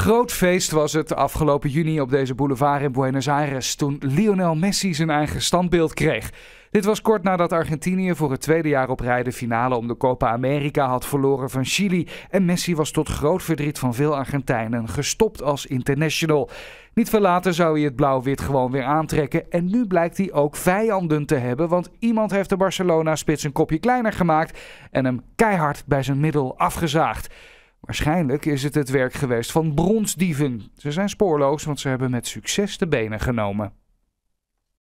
Groot feest was het afgelopen juni op deze boulevard in Buenos Aires toen Lionel Messi zijn eigen standbeeld kreeg. Dit was kort nadat Argentinië voor het tweede jaar op rij de finale om de Copa America had verloren van Chili. En Messi was tot groot verdriet van veel Argentijnen gestopt als international. Niet veel later zou hij het blauw-wit gewoon weer aantrekken. En nu blijkt hij ook vijanden te hebben, want iemand heeft de Barcelona-spits een kopje kleiner gemaakt en hem keihard bij zijn middel afgezaagd. Waarschijnlijk is het het werk geweest van bronsdieven. Ze zijn spoorloos, want ze hebben met succes de benen genomen.